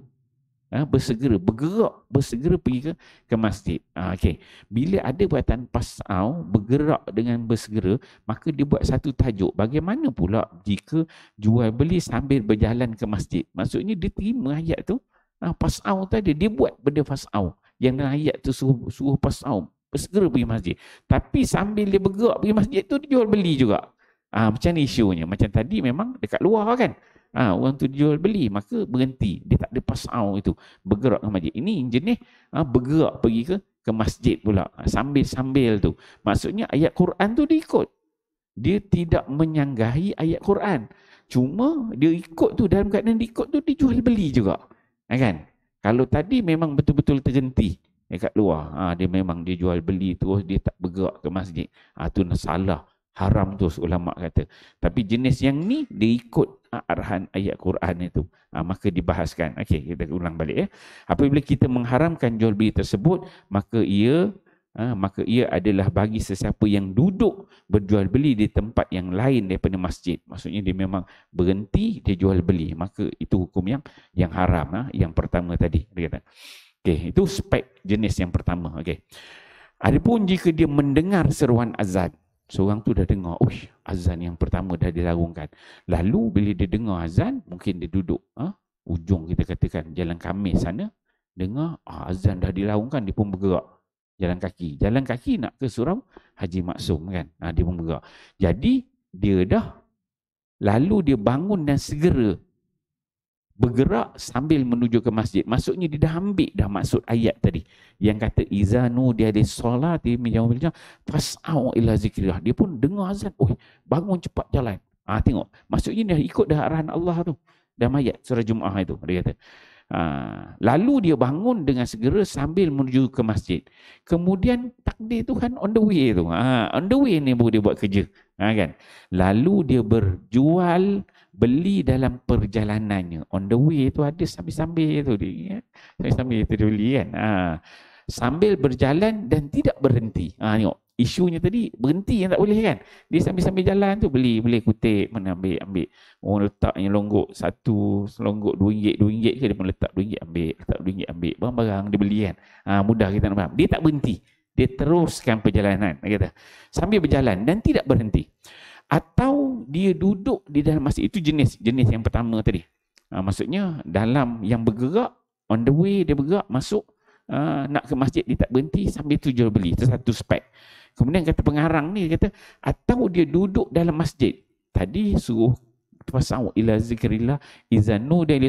ha, bersegera, bergerak, bersegera pergi ke ke masjid. Ha, ah, okay. Bila ada buatan pasau, bergerak dengan bersegera, maka dia buat satu tajuk. Bagaimana pula jika jual beli sambil berjalan ke masjid? Maksudnya dia terima ayat tu, ha, pasau tadi, dia buat benda pasau. Yang dalam ayat tu suruh, suruh pasau, bersegera pergi masjid. Tapi sambil dia bergerak pergi masjid tu, dia jual beli juga. Ha, macam ni isunya. Macam tadi memang dekat luar kan ha, orang tu jual beli maka berhenti dia tak ada pasau itu bergerak ke masjid ini jenis ha, bergerak pergi ke ke masjid pula ha, sambil-sambil tu maksudnya ayat Quran tu diikut. dia tidak menyanggahi ayat Quran cuma dia ikut tu dalam keadaan dia ikut tu dia jual beli juga ha, kan kalau tadi memang betul-betul terhenti dekat luar ha, dia memang dia jual beli terus dia tak bergerak ke masjid ha, tu salah haram tu ulama kata. Tapi jenis yang ni dia ikut Ah, arahan ayat Quran itu ha, maka dibahaskan okey kita ulang balik ya apabila kita mengharamkan jual beli tersebut maka ia ha, maka ia adalah bagi sesiapa yang duduk berjual beli di tempat yang lain daripada masjid maksudnya dia memang berhenti dia jual beli maka itu hukum yang yang haram ha, yang pertama tadi dia okey itu spek jenis yang pertama okey adapun jika dia mendengar seruan azan Seorang tu dah dengar, Uish, azan yang pertama dah dilarungkan. Lalu bila dia dengar azan, mungkin dia duduk ha? ujung kita katakan jalan kamis sana, dengar ah, azan dah dilarungkan, dia pun bergerak jalan kaki. Jalan kaki nak ke surau Haji Maksum kan, ha, dia pun bergerak. Jadi dia dah lalu dia bangun dan segera bergerak sambil menuju ke masjid. Maksudnya dia dah ambil dah maksud ayat tadi. Yang kata izanu dia ada solat di menjawab bilang fas'au ila zikrillah. Dia pun dengar azan. Oi, bangun cepat jalan. Ah ha, tengok. Maksudnya dia ikut dah arahan Allah tu. Dah mayat surah Jumaah itu dia kata. Ha, lalu dia bangun dengan segera sambil menuju ke masjid. Kemudian takdir Tuhan on the way tu. Ha, on the way ni dia buat kerja. Ha, kan? Lalu dia berjual beli dalam perjalanannya on the way tu ada sambil-sambil tu dia ya. sambil-sambil tu dia beli kan ha. sambil berjalan dan tidak berhenti ha, tengok isunya tadi berhenti yang tak boleh kan dia sambil-sambil jalan tu beli beli kutip mana ambil ambil orang letak yang longgok satu selonggok dua ringgit dua ringgit ke dia pun letak dua ringgit ambil letak dua ringgit ambil barang-barang dia beli kan ha, mudah kita nak faham dia tak berhenti dia teruskan perjalanan kata sambil berjalan dan tidak berhenti atau dia duduk di dalam masjid itu jenis jenis yang pertama tadi. Ha, maksudnya dalam yang bergerak on the way dia bergerak masuk uh, nak ke masjid dia tak berhenti sambil tu jual beli. Itu satu spek. Kemudian kata pengarang ni dia kata atau dia duduk dalam masjid. Tadi suruh fasau ila zikrillah iza nu dia li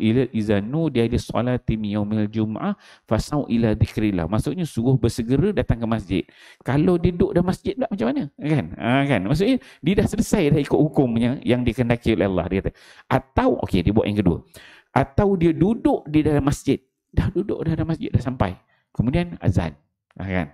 ila iza nu dia li solati yaumil jumaah fasau ila zikrillah maksudnya suruh bersegera datang ke masjid kalau dia duduk dalam masjid pula macam mana kan ha, kan maksudnya dia dah selesai dah ikut hukumnya yang dikehendaki oleh Allah dia kata atau okey dia buat yang kedua atau dia duduk di dalam masjid dah duduk dah dalam masjid dah sampai kemudian azan ha, kan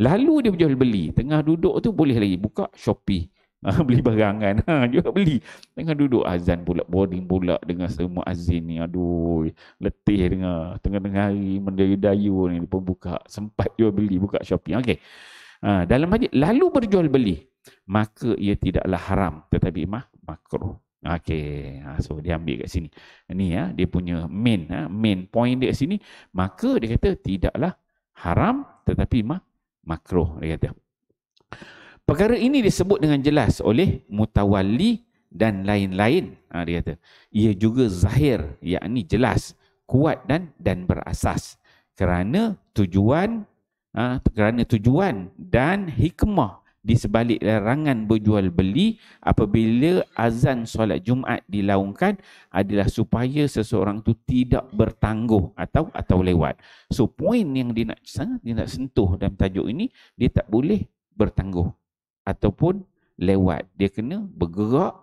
lalu dia berjual beli tengah duduk tu boleh lagi buka Shopee *laughs* Ah, beli barang Ha, juga beli. Tengah duduk azan pula. Boarding pula dengan semua azin ni. Aduh. Letih dengar. Tengah-tengah hari menderi dayu ni. pun buka. Sempat jual beli. Buka Shopee. Okey. Ha, dalam majlis. Lalu berjual beli. Maka ia tidaklah haram. Tetapi mak makruh. Okey. Ha, so dia ambil kat sini. Ni ya. Ha, dia punya main. Ha, main point dia kat sini. Maka dia kata tidaklah haram. Tetapi mah makruh. Dia kata. Perkara ini disebut dengan jelas oleh mutawalli dan lain-lain. Ha, dia kata, ia juga zahir, yakni jelas, kuat dan dan berasas. Kerana tujuan ha, kerana tujuan dan hikmah di sebalik larangan berjual beli apabila azan solat Jumaat dilaungkan adalah supaya seseorang itu tidak bertangguh atau atau lewat. So poin yang dia nak sangat dia nak sentuh dalam tajuk ini dia tak boleh bertangguh ataupun lewat. Dia kena bergerak,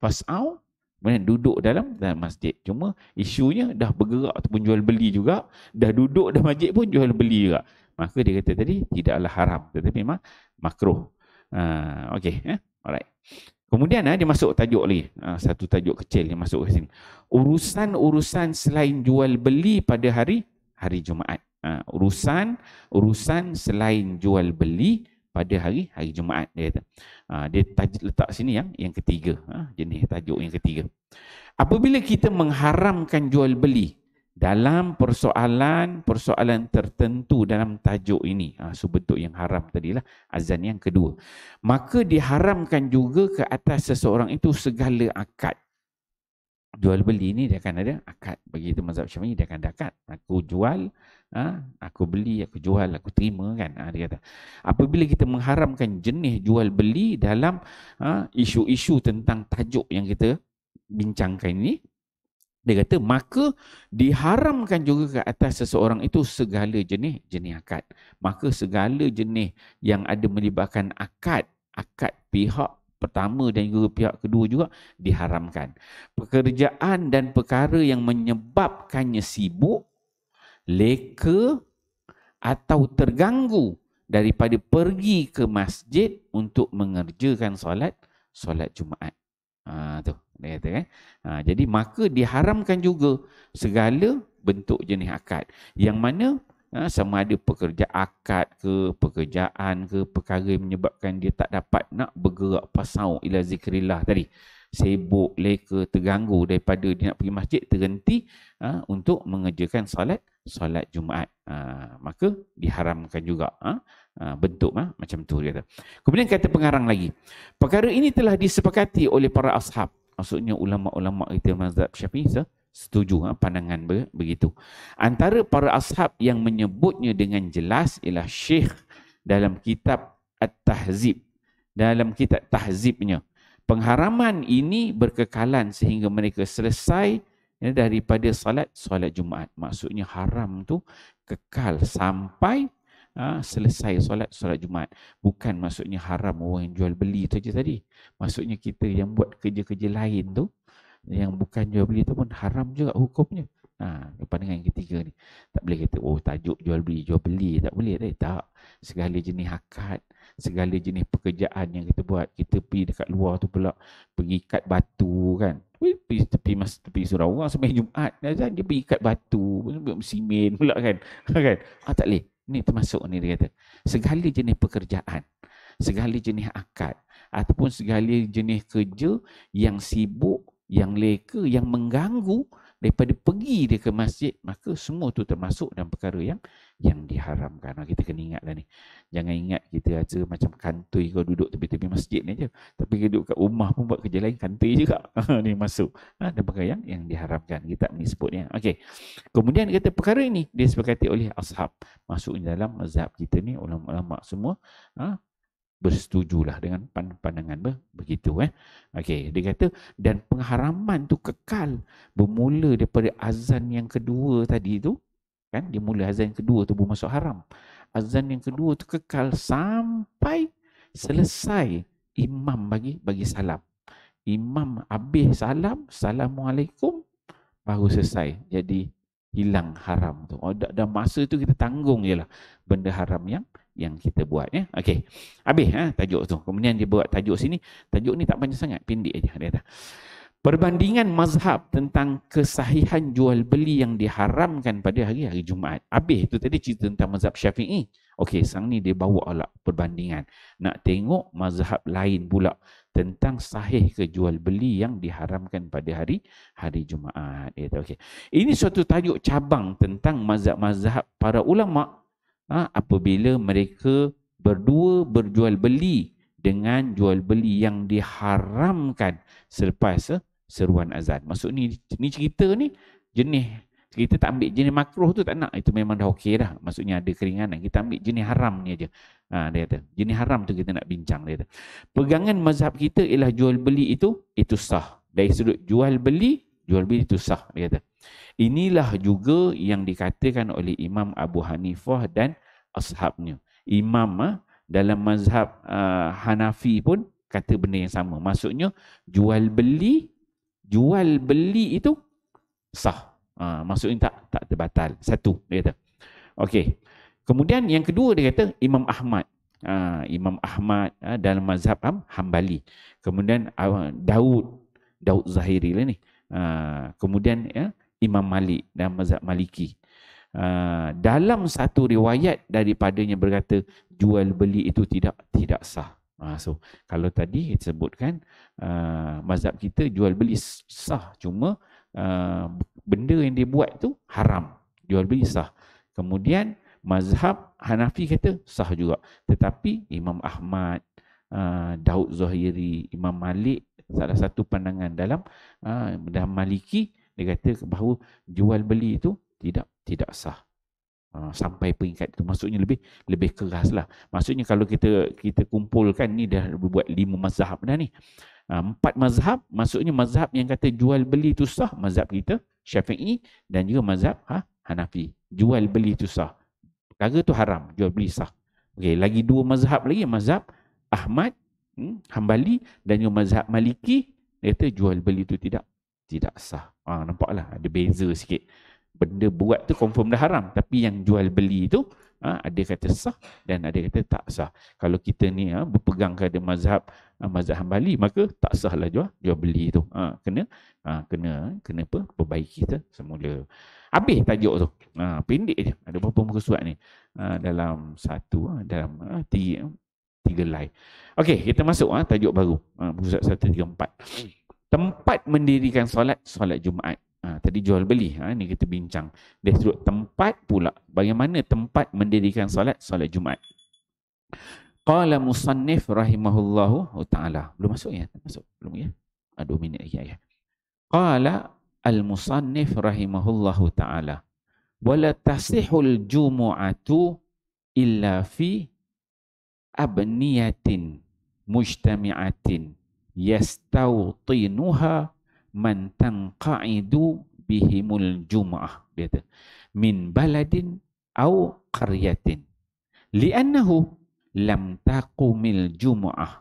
pass out, kemudian duduk dalam, dalam masjid. Cuma isunya dah bergerak ataupun jual beli juga, dah duduk dalam masjid pun jual beli juga. Maka dia kata tadi tidaklah haram. Tetapi memang makruh. Uh, ha, okay. Eh? Alright. Kemudian eh, dia masuk tajuk lagi. Uh, satu tajuk kecil yang masuk ke sini. Urusan-urusan selain jual beli pada hari hari Jumaat. Uh, ha, urusan urusan selain jual beli pada hari hari Jumaat dia kata. Ha, dia tajuk letak sini yang yang ketiga. Ha, jenis tajuk yang ketiga. Apabila kita mengharamkan jual beli dalam persoalan-persoalan tertentu dalam tajuk ini, ha, subentuk yang haram tadilah, azan yang kedua. Maka diharamkan juga ke atas seseorang itu segala akad. Jual beli ini dia akan ada akad. Bagi itu mazhab syafi'i dia akan ada akad. Aku jual, ha? aku beli, aku jual, aku terima kan ha, dia kata. Apabila kita mengharamkan jenis jual beli dalam ha, isu-isu tentang tajuk yang kita bincangkan ini, dia kata maka diharamkan juga ke atas seseorang itu segala jenis jenis akad. Maka segala jenis yang ada melibatkan akad, akad pihak pertama dan juga pihak kedua juga diharamkan. Pekerjaan dan perkara yang menyebabkannya sibuk leka atau terganggu daripada pergi ke masjid untuk mengerjakan solat solat Jumaat. Ha, tu dia kata kan. Ha, jadi maka diharamkan juga segala bentuk jenis akad yang mana ha, sama ada pekerja akad ke pekerjaan ke perkara yang menyebabkan dia tak dapat nak bergerak pasau ila zikrillah tadi sibuk leka terganggu daripada dia nak pergi masjid terhenti ha, untuk mengerjakan solat solat Jumaat ha, maka diharamkan juga ha? Ha, bentuk ha? macam tu kata. Kemudian kata pengarang lagi. Perkara ini telah disepakati oleh para ashab. Maksudnya ulama-ulama kita mazhab Syafi'i setuju ha? pandangan be- begitu. Antara para ashab yang menyebutnya dengan jelas ialah Syekh dalam kitab At-Tahzib. Dalam kitab Tahzibnya. Pengharaman ini berkekalan sehingga mereka selesai ini ya, daripada salat salat Jumaat. Maksudnya haram tu kekal sampai Ha, selesai salat salat Jumaat bukan maksudnya haram orang yang jual beli tu je tadi maksudnya kita yang buat kerja-kerja lain tu yang bukan jual beli tu pun haram juga hukumnya ha kepada yang ketiga ni tak boleh kata oh tajuk jual beli jual beli tak boleh tak, tak. segala jenis hakat segala jenis pekerjaan yang kita buat kita pergi dekat luar tu pula pergi ikat batu kan tepi, tepi, mas, tepi surau orang sembahyang Jumaat azan dia pergi ikat batu simen pula kan *laughs* kan ah tak leh ni termasuk ni dia kata segala jenis pekerjaan segala jenis akad ataupun segala jenis kerja yang sibuk yang leka yang mengganggu daripada pergi dia ke masjid maka semua tu termasuk dalam perkara yang yang diharamkan. Ah, kita kena ingatlah ni. Jangan ingat kita rasa macam kantoi kau duduk tepi-tepi masjid ni je. Tapi kita duduk kat rumah pun buat kerja lain kantoi juga. *laughs* Ah, ni masuk. Ha, ah, dan perkara yang, yang diharamkan. Kita ni sebut ni. Okay. Kemudian kata perkara ini disepakati oleh ashab. Masuk dalam mazhab kita ni ulama-ulama semua. Ha, bersetujulah dengan pandangan begitu eh. Okey, dia kata dan pengharaman tu kekal bermula daripada azan yang kedua tadi tu kan dia mula azan yang kedua tu masuk haram azan yang kedua tu kekal sampai selesai imam bagi bagi salam imam habis salam assalamualaikum baru selesai jadi hilang haram tu oh, dah, dah masa tu kita tanggung jelah benda haram yang yang kita buat ya. Okey. Habis ha, tajuk tu. Kemudian dia buat tajuk sini. Tajuk ni tak banyak sangat, pendek aja dia dah. Perbandingan mazhab tentang kesahihan jual beli yang diharamkan pada hari hari Jumaat. Habis tu tadi cerita tentang mazhab syafi'i. Okey, sang ni dia bawa lah perbandingan. Nak tengok mazhab lain pula tentang sahih ke jual beli yang diharamkan pada hari hari Jumaat. Ya, okay. Ini suatu tajuk cabang tentang mazhab-mazhab para ulama' ha, apabila mereka berdua berjual beli dengan jual beli yang diharamkan selepas eh, seruan azan. Maksud ni, ni cerita ni jenis kita tak ambil jenis makruh tu tak nak. Itu memang dah okey dah. Maksudnya ada keringanan. Kita ambil jenis haram ni aja. Ha, dia kata. Jenis haram tu kita nak bincang. Dia kata. Pegangan mazhab kita ialah jual beli itu, itu sah. Dari sudut jual beli, jual beli itu sah. Dia kata. Inilah juga yang dikatakan oleh Imam Abu Hanifah dan ashabnya. Imam ah, dalam mazhab uh, Hanafi pun kata benda yang sama. Maksudnya jual beli jual beli itu sah. Ha, maksudnya tak tak terbatal. Satu dia kata. Okey. Kemudian yang kedua dia kata Imam Ahmad. Ha, Imam Ahmad ha, dalam mazhab ha, Hambali. Kemudian ha, Daud Daud Zahiri lah ni. Ha, kemudian ya, Imam Malik dalam mazhab Maliki. Ha, dalam satu riwayat daripadanya berkata jual beli itu tidak tidak sah. Uh, so kalau tadi kita sebutkan uh, ah, mazhab kita jual beli sah cuma uh, benda yang dia buat tu haram. Jual beli sah. Kemudian mazhab Hanafi kata sah juga. Tetapi Imam Ahmad, uh, Daud Zahiri, Imam Malik salah satu pandangan dalam uh, dalam Maliki dia kata bahawa jual beli itu tidak tidak sah. Ah, sampai peringkat itu maksudnya lebih lebih keras lah maksudnya kalau kita kita kumpulkan ni dah buat lima mazhab dah ni ah, empat mazhab maksudnya mazhab yang kata jual beli itu sah mazhab kita syafi'i dan juga mazhab ha, hanafi jual beli itu sah perkara tu haram jual beli sah okey lagi dua mazhab lagi mazhab ahmad hmm, hambali dan juga mazhab maliki dia kata jual beli itu tidak tidak sah ha, lah ada beza sikit benda buat tu confirm dah haram tapi yang jual beli tu ha, ada kata sah dan ada kata tak sah kalau kita ni ha, berpegang kepada mazhab ha, mazhab Hambali maka tak sah lah jual jual beli tu ha, kena ha, kena kena apa perbaiki kita semula habis tajuk tu ha, pendek je ada berapa muka surat ni ha, dalam satu ha, dalam ha, tiga tiga line. Okey, kita masuk ha, tajuk baru. Ah ha, pusat 134. Tempat mendirikan solat solat Jumaat Ha, tadi jual beli, ha, ni kita bincang. Dari sudut tempat pula, bagaimana tempat mendirikan solat, solat Jumaat. Qala musannif rahimahullahu ta'ala. Belum masuk ya? Masuk belum ya? Aduh minit lagi ayah. Qala al-musannif rahimahullahu ta'ala. Wala tasihul jumu'atu illa fi abniyatin mujtami'atin yastautinuha man tanqaidu bihimul jumaah dia kata min baladin au qaryatin liannahu lam taqumil jumaah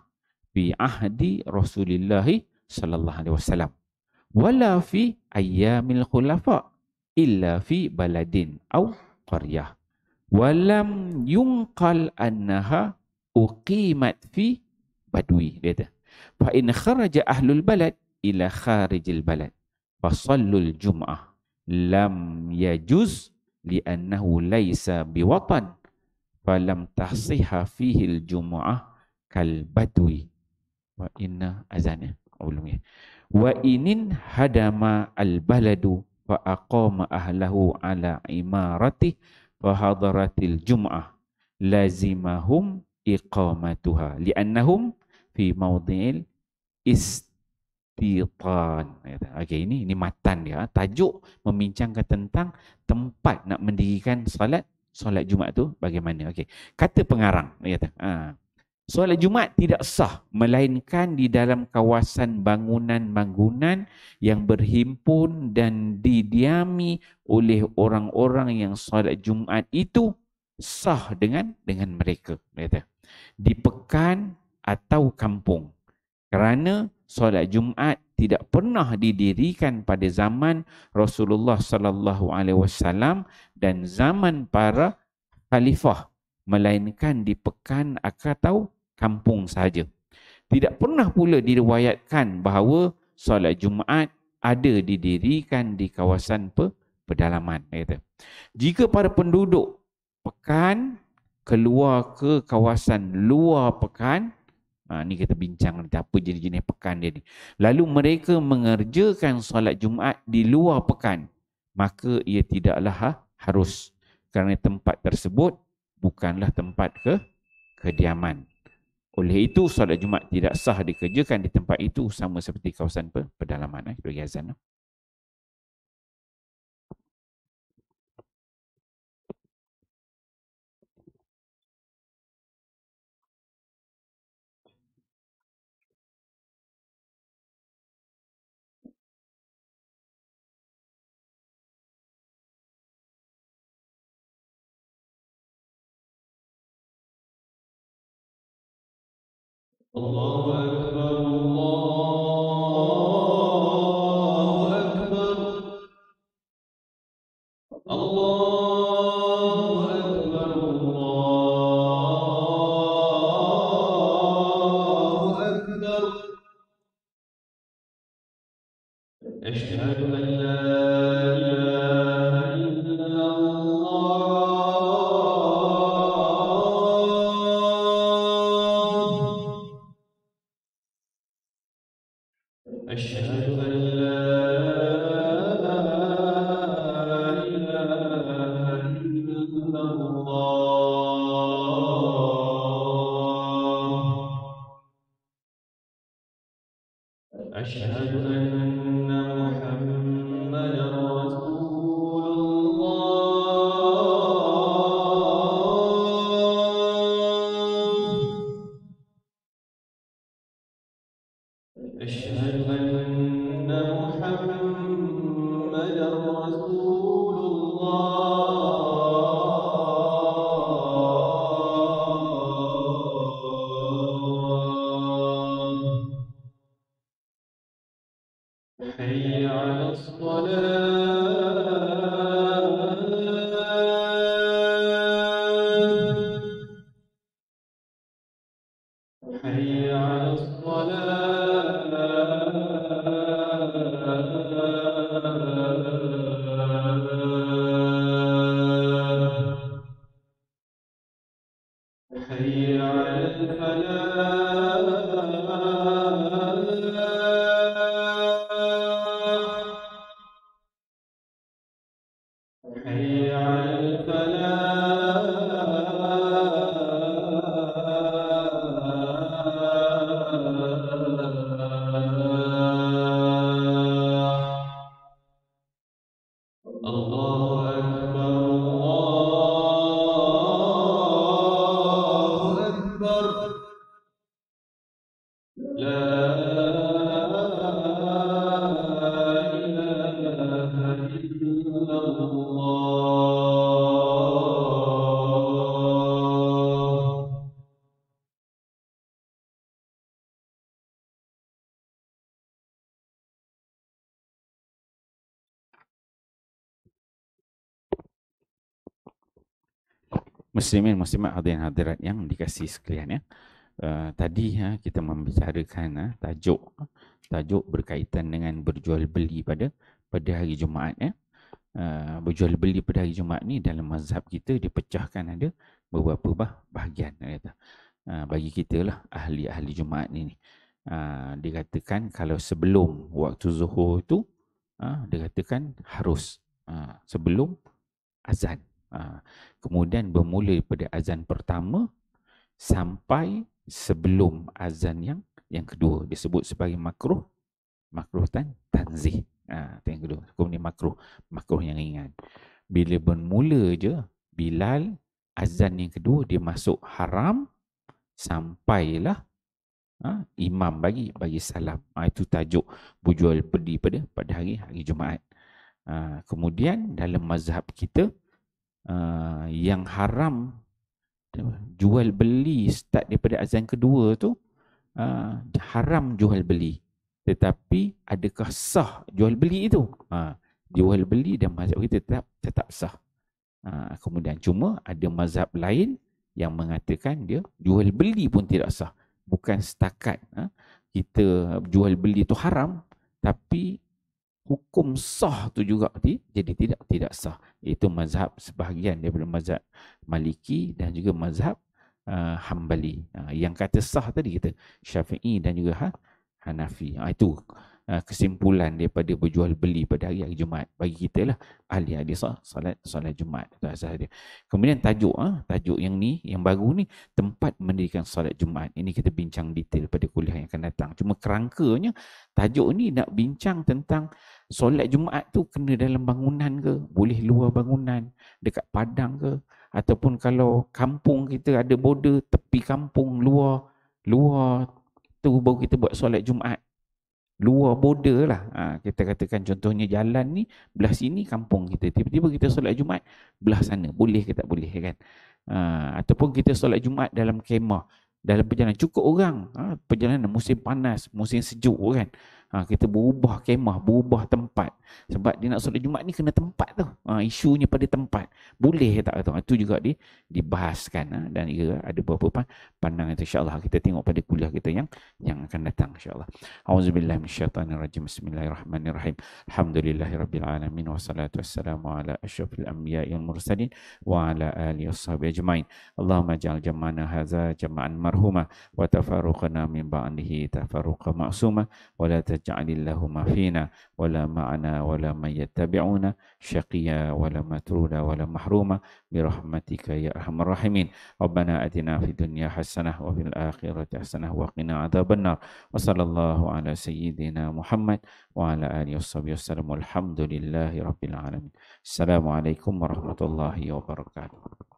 fi ahdi rasulillah sallallahu alaihi wasallam wala fi ayyamil khulafa illa fi baladin au qaryah walam yungkal annaha uqimat fi Badui, dia kata fa in kharaja ahlul balad إلى خارج البلد فصلوا الجمعة لم يجوز لأنه ليس بوطن فلم تصح فيه الجمعة كالبدو وإن أذانه أولمية وإن هدم البلد فأقام أهله على عمارته فحضرت الجمعة لازمهم إقامتها لأنهم في موضع است Bitan. Ya okay ini ini matan dia. Ah. Tajuk membincangkan tentang tempat nak mendirikan solat solat Jumat tu bagaimana. okay Kata pengarang, ya kata. Ah. Ha. Solat Jumat tidak sah melainkan di dalam kawasan bangunan-bangunan yang berhimpun dan didiami oleh orang-orang yang solat Jumat itu sah dengan dengan mereka ya kata di pekan atau kampung kerana solat Jumaat tidak pernah didirikan pada zaman Rasulullah sallallahu alaihi wasallam dan zaman para khalifah melainkan di pekan atau kampung saja. Tidak pernah pula diriwayatkan bahawa solat Jumaat ada didirikan di kawasan pe- pedalaman kata. Jika para penduduk pekan keluar ke kawasan luar pekan Ha, ni kita bincang nanti apa jenis-jenis pekan dia ni. Lalu mereka mengerjakan solat Jumaat di luar pekan. Maka ia tidaklah ha, harus. Kerana tempat tersebut bukanlah tempat ke kediaman. Oleh itu solat Jumaat tidak sah dikerjakan di tempat itu sama seperti kawasan pe, pedalaman. Eh, Bagi azan. Eh. الله أكبر الله حي على الصلاه muslimin muslimat hadirin hadirat yang dikasih sekalian ya. Uh, tadi ha, kita membicarakan ha, tajuk tajuk berkaitan dengan berjual beli pada pada hari Jumaat ya. Uh, berjual beli pada hari Jumaat ni dalam mazhab kita dipecahkan ada beberapa bah, bahagian kata. Uh, bagi kita lah ahli-ahli Jumaat ni. Uh, dikatakan kalau sebelum waktu zuhur tu uh, dikatakan harus uh, sebelum azan Ha, kemudian bermula daripada azan pertama sampai sebelum azan yang yang kedua disebut sebagai makruh makruh tan tanzih. Ah, yang kedua. Hukum ni makruh, makruh yang ingat Bila bermula je Bilal azan yang kedua dia masuk haram sampailah ha, imam bagi bagi salam. Ha, itu tajuk bujual pedi pada pada hari hari Jumaat. Ha, kemudian dalam mazhab kita Ah, yang haram hmm. jual beli start daripada azan kedua tu uh, haram jual beli tetapi adakah sah jual beli itu uh, ah, jual beli dan mazhab kita tetap tetap sah uh, kemudian cuma ada mazhab lain yang mengatakan dia jual beli pun tidak sah bukan setakat uh, kita jual beli itu haram tapi hukum sah tu juga jadi tidak tidak sah itu mazhab sebahagian daripada mazhab Maliki dan juga mazhab uh, Hambali uh, yang kata sah tadi kita Syafi'i dan juga ha, Hanafi uh, itu Ah, kesimpulan daripada berjual beli pada hari hari Jumaat bagi kita lah ahli hadis ah, salat salat Jumaat itu asas dia. Kemudian tajuk ah tajuk yang ni yang baru ni tempat mendirikan salat Jumaat. Ini kita bincang detail pada kuliah yang akan datang. Cuma kerangkanya tajuk ni nak bincang tentang solat Jumaat tu kena dalam bangunan ke, boleh luar bangunan, dekat padang ke ataupun kalau kampung kita ada border tepi kampung luar luar tu baru kita buat solat Jumaat luar border lah. Ha, kita katakan contohnya jalan ni, belah sini kampung kita. Tiba-tiba kita solat jumaat belah sana. Boleh ke tak boleh ya kan? Ha, ataupun kita solat jumaat dalam kemah. Dalam perjalanan cukup orang. Ha, perjalanan musim panas, musim sejuk kan? Ha, kita berubah kemah, berubah tempat. Sebab dia nak solat jumaat ni kena tempat tu. Ha, isunya pada tempat. Boleh tak tu? Itu juga di, dibahaskan. Ha? Dan ia ya, ada beberapa pandangan itu. InsyaAllah kita tengok pada kuliah kita yang yang akan datang. InsyaAllah. Auzubillah minasyaitanirrajim. Bismillahirrahmanirrahim. Alhamdulillahirrabbilalamin. Wassalatu wassalamu ala asyafil anbiya yang mursalin. Wa ala alihi wassalamu ajma'in. Allahumma ja'al jama'ana haza jama'an marhumah. Wa tafaruqana min ba'anihi tafaruqa ma'asumah. Wa la تجعل اللهم فينا ولا معنا ولا من يتبعنا شقيا ولا مترولا ولا محروما برحمتك يا أرحم الراحمين ربنا أتنا في الدنيا حسنة وفي الآخرة حسنة وقنا عذاب النار وصلى الله على سيدنا محمد وعلى آله وصحبه وسلم والحمد لله رب العالمين السلام عليكم ورحمة الله وبركاته